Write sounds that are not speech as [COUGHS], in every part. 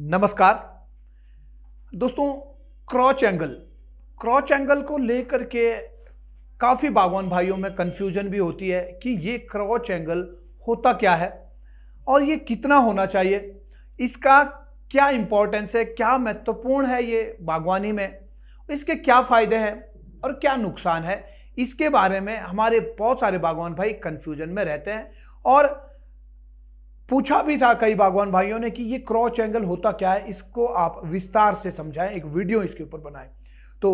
नमस्कार दोस्तों क्रॉच angle क्रॉच angle को लेकर के काफ़ी बागवान भाइयों में कन्फ्यूजन भी होती है कि ये क्रॉच एंगल होता क्या है और ये कितना होना चाहिए इसका क्या इम्पोर्टेंस है क्या महत्वपूर्ण है ये बागवानी में इसके क्या फ़ायदे हैं और क्या नुकसान है इसके बारे में हमारे बहुत सारे बागवान भाई कन्फ्यूजन में रहते हैं और पूछा भी था कई बागवान भाइयों ने कि ये क्रॉच एंगल होता क्या है इसको आप विस्तार से समझाएं एक वीडियो इसके ऊपर बनाएं तो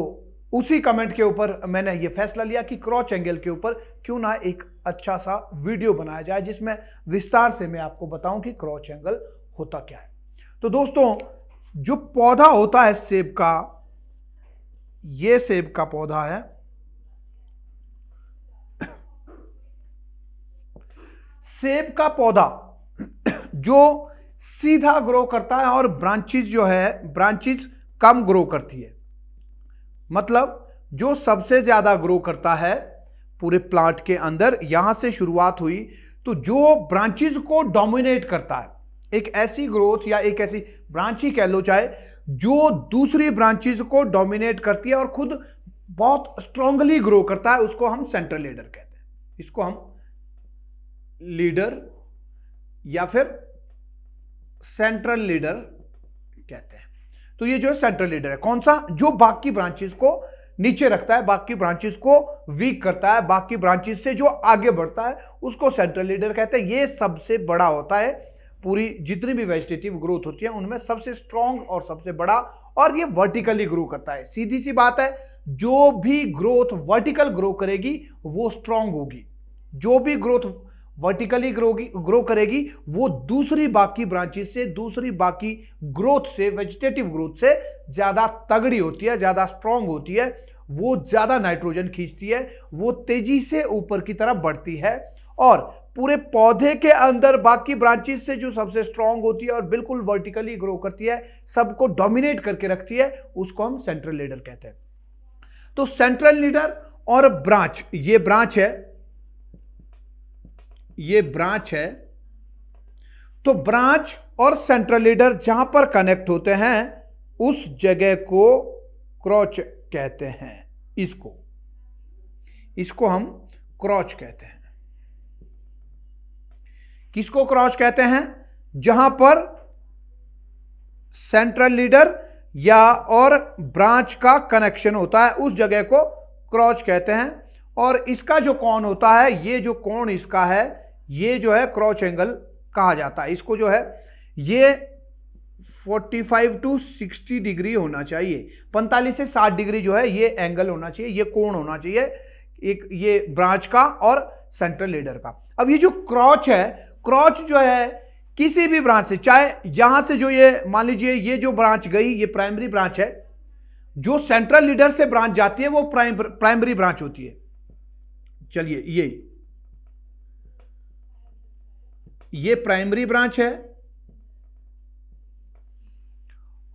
उसी कमेंट के ऊपर मैंने ये फैसला लिया कि क्रॉच एंगल के ऊपर क्यों ना एक अच्छा सा वीडियो बनाया जाए जिसमें विस्तार से मैं आपको बताऊं कि क्रॉच एंगल होता क्या है तो दोस्तों जो पौधा होता है सेब का ये सेब का पौधा है [COUGHS] सेब का पौधा जो सीधा ग्रो करता है और ब्रांचेज जो है ब्रांचेज कम ग्रो करती है मतलब जो सबसे ज़्यादा ग्रो करता है पूरे प्लांट के अंदर यहाँ से शुरुआत हुई तो जो ब्रांचेज को डोमिनेट करता है एक ऐसी ग्रोथ या एक ऐसी ब्रांच ही कह लो चाहे जो दूसरी ब्रांचेज को डोमिनेट करती है और खुद बहुत स्ट्रांगली ग्रो करता है उसको हम सेंट्रल लीडर कहते हैं इसको हम लीडर या फिर सेंट्रल लीडर कहते हैं तो ये जो है सेंट्रल लीडर है कौन सा जो बाकी ब्रांचेस को नीचे रखता है बाकी ब्रांचेस को वीक करता है बाकी ब्रांचेस से जो आगे बढ़ता है उसको सेंट्रल लीडर कहते हैं ये सबसे बड़ा होता है पूरी जितनी भी वेजिटेटिव ग्रोथ होती है उनमें सबसे स्ट्रांग और सबसे बड़ा और ये वर्टिकली ग्रो करता है सीधी सी बात है जो भी ग्रोथ वर्टिकल ग्रो करेगी वो स्ट्रांग होगी जो भी ग्रोथ वर्टिकली ग्रोगी ग्रो करेगी वो दूसरी बाकी ब्रांचेस से दूसरी बाकी ग्रोथ से वेजिटेटिव ग्रोथ से ज़्यादा तगड़ी होती है ज़्यादा स्ट्रांग होती है वो ज़्यादा नाइट्रोजन खींचती है वो तेज़ी से ऊपर की तरफ बढ़ती है और पूरे पौधे के अंदर बाकी ब्रांचेस से जो सबसे स्ट्रांग होती है और बिल्कुल वर्टिकली ग्रो करती है सबको डोमिनेट करके रखती है उसको हम सेंट्रल लीडर कहते हैं तो सेंट्रल लीडर और ब्रांच ये ब्रांच है ये ब्रांच है तो ब्रांच और सेंट्रल लीडर जहां पर कनेक्ट होते हैं उस जगह को क्रॉच कहते हैं इसको इसको हम क्रॉच कहते हैं किसको क्रॉच कहते हैं जहां पर सेंट्रल लीडर या और ब्रांच का कनेक्शन होता है उस जगह को क्रॉच कहते हैं और इसका जो कौन होता है ये जो कौन इसका है ये जो है क्रॉच एंगल कहा जाता है इसको जो है ये 45 टू 60 डिग्री होना चाहिए 45 से 60 डिग्री जो है ये एंगल होना चाहिए ये कोण होना चाहिए एक ये ब्रांच का और सेंट्रल लीडर का अब ये जो क्रॉच है क्रॉच जो है किसी भी ब्रांच से चाहे यहां से जो ये मान लीजिए ये जो ब्रांच गई ये प्राइमरी ब्रांच है जो सेंट्रल लीडर से ब्रांच जाती है वो प्राइमरी ब्रांच होती है चलिए यही ये प्राइमरी ब्रांच है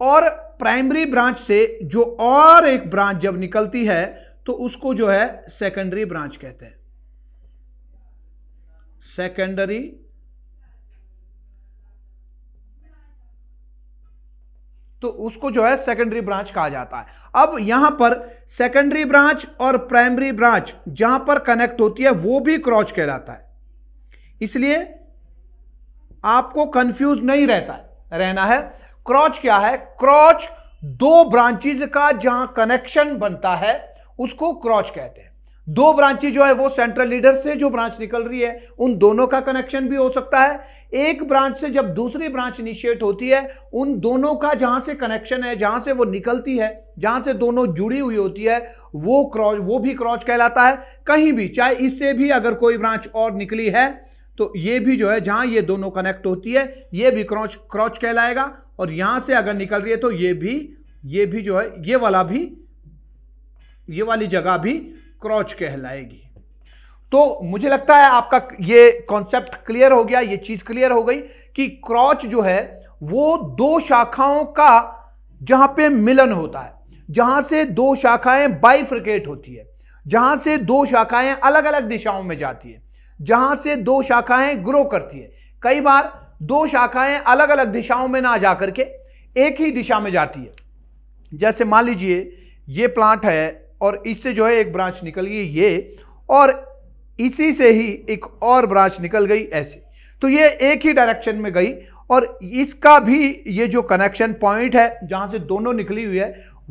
और प्राइमरी ब्रांच से जो और एक ब्रांच जब निकलती है तो उसको जो है सेकेंडरी ब्रांच कहते हैं सेकेंडरी तो उसको जो है सेकेंडरी ब्रांच कहा जाता है अब यहां पर सेकेंडरी ब्रांच और प्राइमरी ब्रांच जहां पर कनेक्ट होती है वो भी क्रॉच कहलाता है इसलिए आपको कंफ्यूज नहीं रहता है रहना है क्रॉच क्या है क्रॉच दो ब्रांचेज का जहां कनेक्शन बनता है उसको क्रॉच कहते हैं दो ब्रांची जो है वो सेंट्रल लीडर से जो ब्रांच निकल रही है उन दोनों का कनेक्शन भी हो सकता है एक ब्रांच से जब दूसरी ब्रांच इनिशिएट होती है उन दोनों का जहां से कनेक्शन है जहां से वो निकलती है जहां से दोनों जुड़ी हुई होती है वो क्रॉच वो भी क्रॉच कहलाता है कहीं भी चाहे इससे भी अगर कोई ब्रांच और निकली है तो ये भी जो है जहां ये दोनों कनेक्ट होती है ये भी क्रॉच क्रॉच कहलाएगा और यहां से अगर निकल रही है तो ये भी ये भी जो है ये वाला भी ये वाली जगह भी क्रॉच कहलाएगी तो मुझे लगता है आपका ये कॉन्सेप्ट क्लियर हो गया ये चीज क्लियर हो गई कि क्रॉच जो है वो दो शाखाओं का जहां पे मिलन होता है जहां से दो शाखाएं बाइफ्रिकेट होती है जहां से दो शाखाएं अलग अलग दिशाओं में जाती है जहां से दो शाखाएं ग्रो करती है कई बार दो शाखाएं अलग अलग दिशाओं में ना जा करके एक ही दिशा में जाती है जैसे मान लीजिए ये प्लांट है और इससे जो है एक ब्रांच निकल गई ये और इसी से ही एक और ब्रांच निकल गई ऐसे तो ये एक ही डायरेक्शन में गई और इसका भी ये जो कनेक्शन पॉइंट है जहां से दोनों निकली हुई है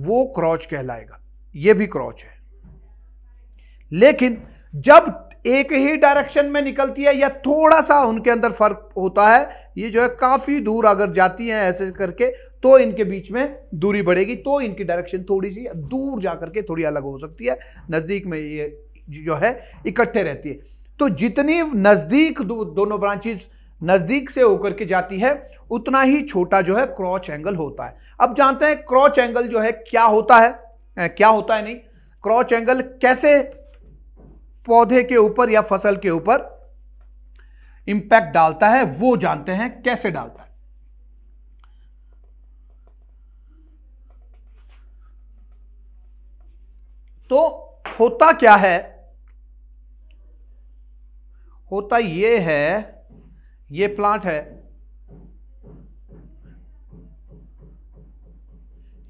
वो क्रॉच कहलाएगा ये भी क्रॉच है लेकिन जब एक ही डायरेक्शन में निकलती है या थोड़ा सा उनके अंदर फर्क होता है ये जो है काफ़ी दूर अगर जाती हैं ऐसे करके तो इनके बीच में दूरी बढ़ेगी तो इनकी डायरेक्शन थोड़ी सी दूर जा करके थोड़ी अलग हो सकती है नज़दीक में ये जो है इकट्ठे रहती है तो जितनी नज़दीक दो, दोनों ब्रांचेज नज़दीक से होकर के जाती है उतना ही छोटा जो है क्रॉच एंगल होता है अब जानते हैं क्रॉच एंगल जो है क्या होता है क्या होता है नहीं क्रॉच एंगल कैसे पौधे के ऊपर या फसल के ऊपर इंपैक्ट डालता है वो जानते हैं कैसे डालता है तो होता क्या है होता ये है ये प्लांट है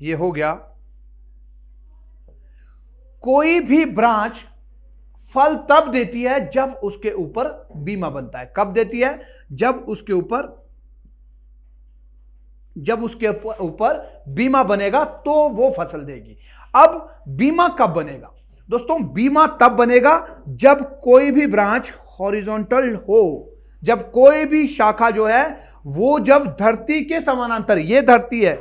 ये हो गया कोई भी ब्रांच फल तब देती है जब उसके ऊपर बीमा बनता है कब देती है जब उसके ऊपर जब उसके ऊपर बीमा बनेगा तो वो फसल देगी अब बीमा कब बनेगा दोस्तों बीमा तब बनेगा जब कोई भी ब्रांच हॉरिजॉन्टल हो जब कोई भी शाखा जो है वो जब धरती के समानांतर ये धरती है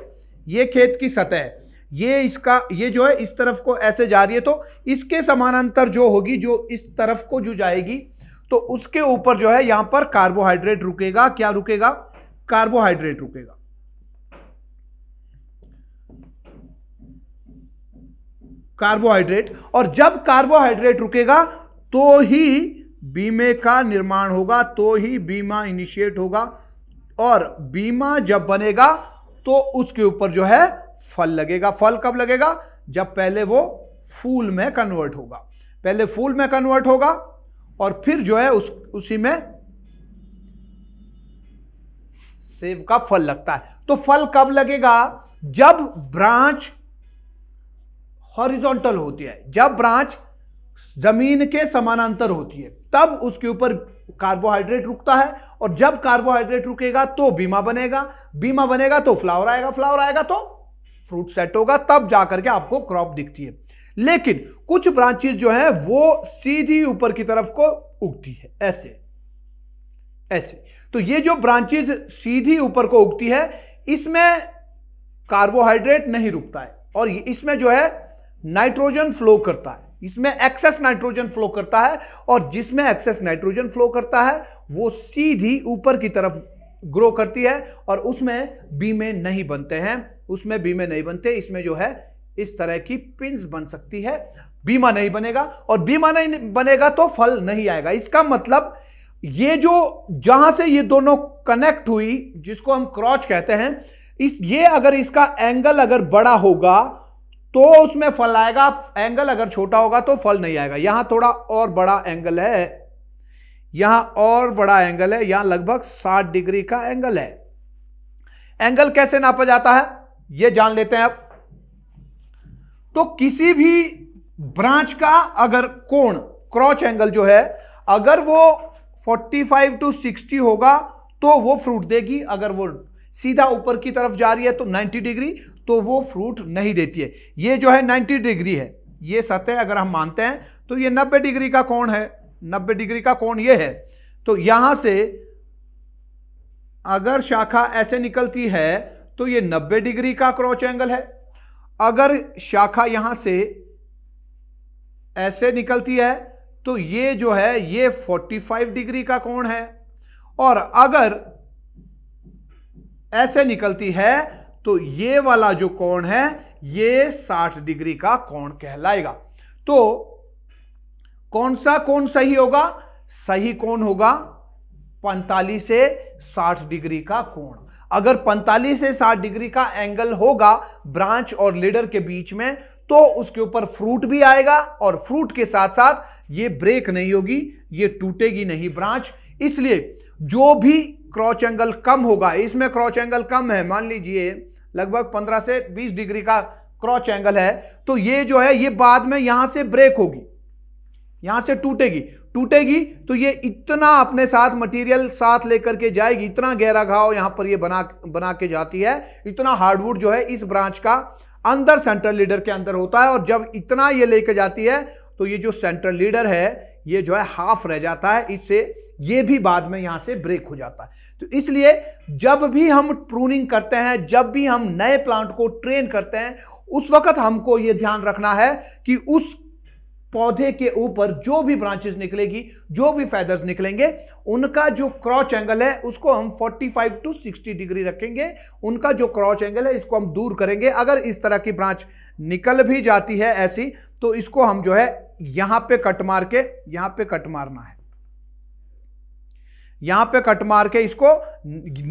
ये खेत की सतह है ये इसका ये जो है इस तरफ को ऐसे जा रही है तो इसके समानांतर जो होगी जो इस तरफ को जो जाएगी तो उसके ऊपर जो है यहां पर कार्बोहाइड्रेट रुकेगा क्या रुकेगा कार्बोहाइड्रेट रुकेगा कार्बोहाइड्रेट और जब कार्बोहाइड्रेट रुकेगा तो ही बीमे का निर्माण होगा तो ही बीमा इनिशिएट होगा और बीमा जब बनेगा तो उसके ऊपर जो है फल लगेगा फल कब लगेगा जब पहले वो फूल में कन्वर्ट होगा पहले फूल में कन्वर्ट होगा और फिर जो है उस उसी में सेब का फल लगता है तो फल कब लगेगा जब ब्रांच हॉरिजॉन्टल होती है जब ब्रांच जमीन के समानांतर होती है तब उसके ऊपर कार्बोहाइड्रेट रुकता है और जब कार्बोहाइड्रेट रुकेगा तो बीमा बनेगा बीमा बनेगा तो फ्लावर आएगा फ्लावर आएगा तो फ्रूट सेट होगा तब जाकर के आपको क्रॉप दिखती है लेकिन कुछ ब्रांचेस जो है वो सीधी ऊपर की तरफ को उगती है ऐसे ऐसे तो ये जो ब्रांचेस सीधी ऊपर को उगती है इसमें कार्बोहाइड्रेट नहीं रुकता है और इसमें जो है नाइट्रोजन फ्लो करता है इसमें एक्सेस नाइट्रोजन फ्लो करता है और जिसमें एक्सेस नाइट्रोजन फ्लो करता है वो सीधी ऊपर की तरफ ग्रो करती है और उसमें बीमे नहीं बनते हैं उसमें बीमे नहीं बनते इसमें जो है इस तरह की पिंस बन सकती है बीमा नहीं बनेगा और बीमा नहीं बनेगा तो फल नहीं आएगा इसका मतलब ये जो जहां से ये दोनों कनेक्ट हुई जिसको हम क्रॉच कहते हैं इस ये अगर इसका एंगल अगर बड़ा होगा तो उसमें फल आएगा एंगल अगर छोटा होगा तो फल नहीं आएगा यहां थोड़ा और बड़ा एंगल है यहां और बड़ा एंगल है यहां लगभग 60 डिग्री का एंगल है एंगल कैसे नापा जाता है यह जान लेते हैं अब तो किसी भी ब्रांच का अगर कोण क्रॉच एंगल जो है अगर वो 45 टू 60 होगा तो वो फ्रूट देगी अगर वो सीधा ऊपर की तरफ जा रही है तो 90 डिग्री तो वो फ्रूट नहीं देती है ये जो है 90 डिग्री है ये सतह अगर हम मानते हैं तो ये 90 डिग्री का कोण है 90 डिग्री का कोण ये है तो यहां से अगर शाखा ऐसे निकलती है तो ये 90 डिग्री का क्रॉच एंगल है अगर शाखा यहां से ऐसे निकलती है तो ये जो है ये 45 डिग्री का कोण है और अगर ऐसे निकलती है तो ये वाला जो कोण है ये 60 डिग्री का कोण कहलाएगा तो कौन सा कौन सही होगा सही कौन होगा 45 से 60 डिग्री का कोण अगर 45 से 60 डिग्री का एंगल होगा ब्रांच और लीडर के बीच में तो उसके ऊपर फ्रूट भी आएगा और फ्रूट के साथ साथ ये ब्रेक नहीं होगी ये टूटेगी नहीं ब्रांच इसलिए जो भी क्रॉच एंगल कम होगा इसमें क्रॉच एंगल कम है मान लीजिए लगभग 15 से 20 डिग्री का क्रॉच एंगल है तो ये जो है ये बाद में यहां से ब्रेक होगी यहां से टूटेगी टूटेगी तो ये इतना अपने साथ मटेरियल साथ लेकर के जाएगी इतना गहरा घाव यहां पर ये बना बना के जाती है इतना हार्डवुड जो है इस ब्रांच का अंदर सेंट्रल लीडर के अंदर होता है और जब इतना ये लेकर जाती है तो ये जो सेंट्रल लीडर है ये जो है हाफ रह जाता है इससे ये भी बाद में यहां से ब्रेक हो जाता है तो इसलिए जब भी हम ट्रूनिंग करते हैं जब भी हम नए प्लांट को ट्रेन करते हैं उस वक्त हमको ये ध्यान रखना है कि उस पौधे के ऊपर जो भी ब्रांचेस निकलेगी जो भी फैदर्स निकलेंगे उनका जो क्रॉच एंगल है उसको हम 45 टू 60 डिग्री रखेंगे उनका जो क्रॉच एंगल है इसको हम दूर करेंगे अगर इस तरह की ब्रांच निकल भी जाती है ऐसी तो इसको हम जो है यहां पे कट मार के यहां पे कट मारना है यहां पे कट मार के इसको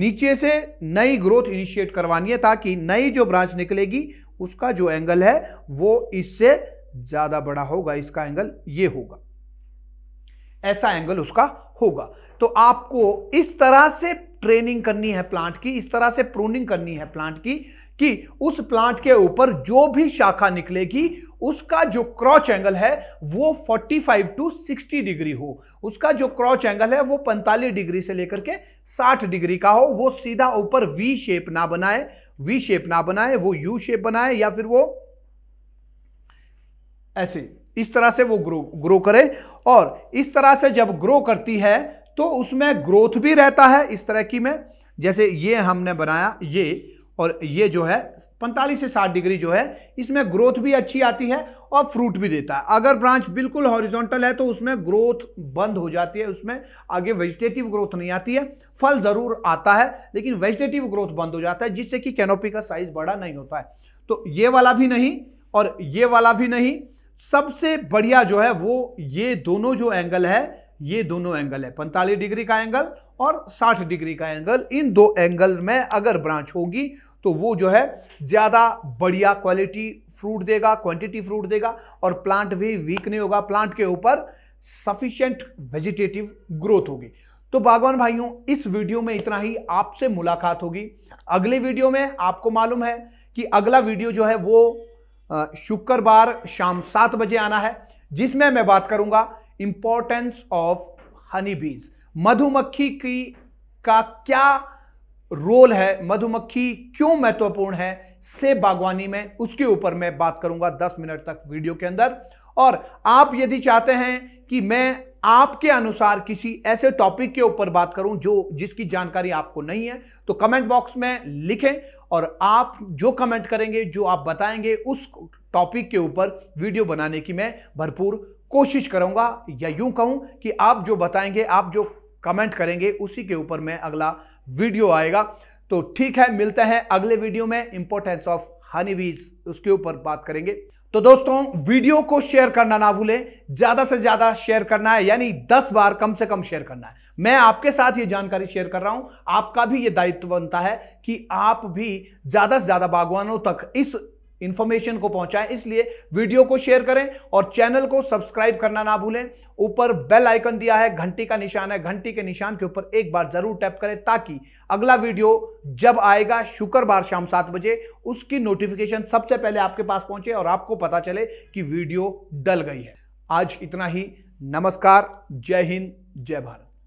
नीचे से नई ग्रोथ इनिशिएट करवानी है ताकि नई जो ब्रांच निकलेगी उसका जो एंगल है वो इससे ज़्यादा बड़ा होगा इसका एंगल ये होगा ऐसा एंगल उसका होगा तो आपको इस तरह से ट्रेनिंग करनी है प्लांट की इस तरह से प्रूनिंग करनी है प्लांट की कि उस प्लांट के ऊपर जो भी शाखा निकलेगी उसका जो क्रॉच एंगल है वो 45 टू 60 डिग्री हो उसका जो क्रॉच एंगल है वो 45 डिग्री से लेकर के 60 डिग्री का हो वो सीधा ऊपर वी शेप ना बनाए वी शेप ना बनाए वो यू शेप बनाए या फिर वो ऐसे इस तरह से वो ग्रो ग्रो करे और इस तरह से जब ग्रो करती है तो उसमें ग्रोथ भी रहता है इस तरह की में जैसे ये हमने बनाया ये और ये जो है 45 से 60 डिग्री जो है इसमें ग्रोथ भी अच्छी आती है और फ्रूट भी देता है अगर ब्रांच बिल्कुल हॉरिजॉन्टल है तो उसमें ग्रोथ बंद हो जाती है उसमें आगे वेजिटेटिव ग्रोथ नहीं आती है फल ज़रूर आता है लेकिन वेजिटेटिव ग्रोथ बंद हो जाता है जिससे कि कैनोपी का साइज बड़ा नहीं होता है तो ये वाला भी नहीं और ये वाला भी नहीं सबसे बढ़िया जो है वो ये दोनों जो एंगल है ये दोनों एंगल है पैंतालीस डिग्री का एंगल और 60 डिग्री का एंगल इन दो एंगल में अगर ब्रांच होगी तो वो जो है ज़्यादा बढ़िया क्वालिटी फ्रूट देगा क्वांटिटी फ्रूट देगा और प्लांट भी वीक नहीं होगा प्लांट के ऊपर सफिशियंट वेजिटेटिव ग्रोथ होगी तो बागवान भाइयों इस वीडियो में इतना ही आपसे मुलाकात होगी अगले वीडियो में आपको मालूम है कि अगला वीडियो जो है वो शुक्रवार शाम सात बजे आना है जिसमें मैं बात करूंगा इंपॉर्टेंस ऑफ हनी बीज मधुमक्खी की का क्या रोल है मधुमक्खी क्यों महत्वपूर्ण है से बागवानी में उसके ऊपर मैं बात करूंगा दस मिनट तक वीडियो के अंदर और आप यदि चाहते हैं कि मैं आपके अनुसार किसी ऐसे टॉपिक के ऊपर बात करूं जो जिसकी जानकारी आपको नहीं है तो कमेंट बॉक्स में लिखें और आप जो कमेंट करेंगे जो आप बताएंगे उस टॉपिक के ऊपर वीडियो बनाने की मैं भरपूर कोशिश करूंगा या यूं कहूं कि आप जो बताएंगे आप जो कमेंट करेंगे उसी के ऊपर मैं अगला वीडियो आएगा तो ठीक है मिलते हैं अगले वीडियो में इंपॉर्टेंस ऑफ हनी बीज उसके ऊपर बात करेंगे तो दोस्तों वीडियो को शेयर करना ना भूलें ज्यादा से ज्यादा शेयर करना है यानी 10 बार कम से कम शेयर करना है मैं आपके साथ ये जानकारी शेयर कर रहा हूं आपका भी ये दायित्व बनता है कि आप भी ज्यादा से ज्यादा बागवानों तक इस इंफॉर्मेशन को पहुंचाएं इसलिए वीडियो को शेयर करें और चैनल को सब्सक्राइब करना ना भूलें ऊपर बेल आइकन दिया है घंटी का निशान है घंटी के निशान के ऊपर एक बार जरूर टैप करें ताकि अगला वीडियो जब आएगा शुक्रवार शाम सात बजे उसकी नोटिफिकेशन सबसे पहले आपके पास पहुंचे और आपको पता चले कि वीडियो डल गई है आज इतना ही नमस्कार जय हिंद जय भारत